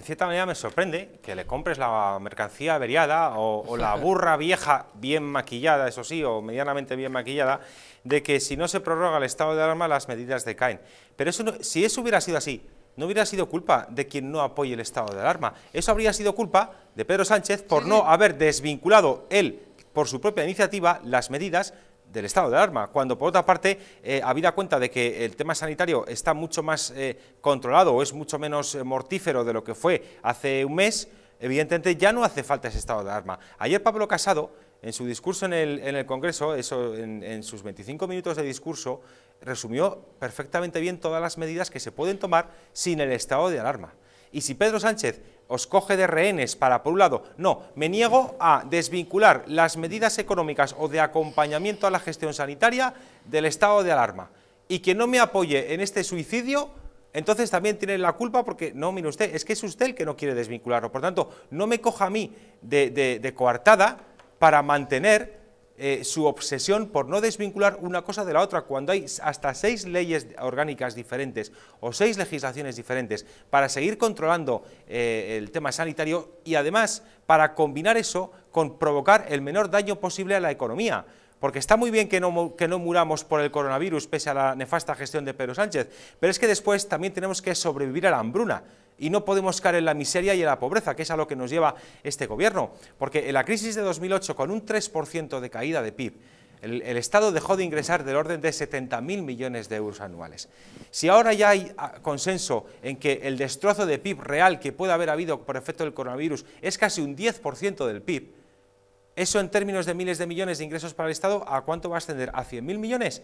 en cierta manera me sorprende que le compres la mercancía averiada o, la burra vieja bien maquillada, eso sí, o medianamente bien maquillada, de que si no se prorroga el estado de alarma las medidas decaen. Pero eso no, si eso hubiera sido así, no hubiera sido culpa de quien no apoye el estado de alarma. Eso habría sido culpa de Pedro Sánchez por no haber desvinculado él, por su propia iniciativa, las medidas del estado de alarma, cuando por otra parte, eh, habida cuenta de que el tema sanitario está mucho más eh, controlado o es mucho menos eh, mortífero de lo que fue hace un mes, evidentemente ya no hace falta ese estado de alarma. Ayer Pablo Casado, en su discurso en el, en el Congreso, eso, en, en sus 25 minutos de discurso, resumió perfectamente bien todas las medidas que se pueden tomar sin el estado de alarma. Y si Pedro Sánchez os coge de rehenes para, por un lado, no, me niego a desvincular las medidas económicas o de acompañamiento a la gestión sanitaria del estado de alarma. Y que no me apoye en este suicidio, entonces también tiene la culpa porque, no, mire usted, es que es usted el que no quiere desvincularlo. Por tanto, no me coja a mí de, de coartada para mantener eh, su obsesión por no desvincular una cosa de la otra, cuando hay hasta seis leyes orgánicas diferentes o seis legislaciones diferentes para seguir controlando eh, el tema sanitario y además para combinar eso con provocar el menor daño posible a la economía. Porque está muy bien que no, muramos por el coronavirus, pese a la nefasta gestión de Pedro Sánchez, pero es que después también tenemos que sobrevivir a la hambruna y no podemos caer en la miseria y en la pobreza, que es a lo que nos lleva este gobierno. Porque en la crisis de 2008, con un 3% de caída de PIB, el, el, Estado dejó de ingresar del orden de 70.000 millones de euros anuales. Si ahora ya hay ah, consenso en que el destrozo de PIB real que puede haber habido por efecto del coronavirus es casi un 10% del PIB, eso en términos de miles de millones de ingresos para el Estado, ¿a cuánto va a ascender? ¿A 100.000 millones?